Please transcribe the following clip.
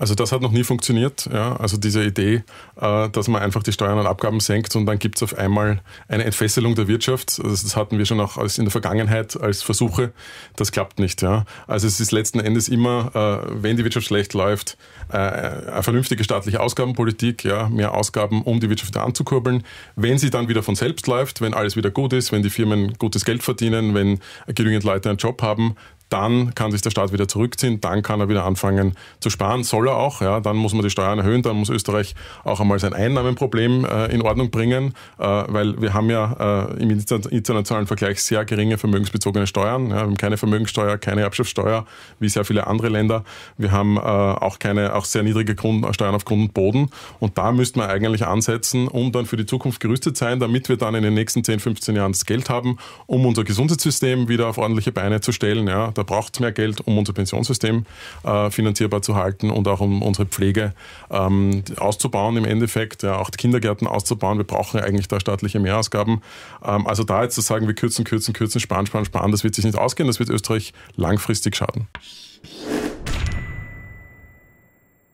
Also das hat noch nie funktioniert. Ja? Also diese Idee, äh, dass man einfach die Steuern und Abgaben senkt und dann gibt es auf einmal eine Entfesselung der Wirtschaft. Also das hatten wir schon auch als in der Vergangenheit als Versuche. Das klappt nicht. Ja? Also es ist letzten Endes immer, äh, wenn die Wirtschaft schlecht läuft, äh, eine vernünftige staatliche Ausgabenpolitik, ja? mehr Ausgaben, um die Wirtschaft anzukurbeln. Wenn sie dann wieder von selbst läuft, wenn alles wieder gut ist, wenn die Firmen gutes Geld verdienen, wenn genügend Leute einen Job haben, dann kann sich der Staat wieder zurückziehen, dann kann er wieder anfangen zu sparen, soll er auch, ja, dann muss man die Steuern erhöhen, dann muss Österreich auch einmal sein Einnahmenproblem äh, in Ordnung bringen, äh, weil wir haben ja äh, im internationalen Vergleich sehr geringe vermögensbezogene Steuern, ja, wir haben keine Vermögenssteuer, keine Erbschaftssteuer, wie sehr viele andere Länder, wir haben äh, auch keine, auch sehr niedrige Grund, Steuern auf Grund und Boden und da müsste man eigentlich ansetzen, um dann für die Zukunft gerüstet sein, damit wir dann in den nächsten 10, 15 Jahren das Geld haben, um unser Gesundheitssystem wieder auf ordentliche Beine zu stellen, ja, da braucht es mehr Geld, um unser Pensionssystem äh, finanzierbar zu halten und auch um unsere Pflege ähm, auszubauen im Endeffekt, ja, auch die Kindergärten auszubauen. Wir brauchen eigentlich da staatliche Mehrausgaben. Ähm, also da jetzt zu sagen, wir kürzen, kürzen, kürzen, sparen, sparen, sparen, das wird sich nicht ausgehen, das wird Österreich langfristig schaden.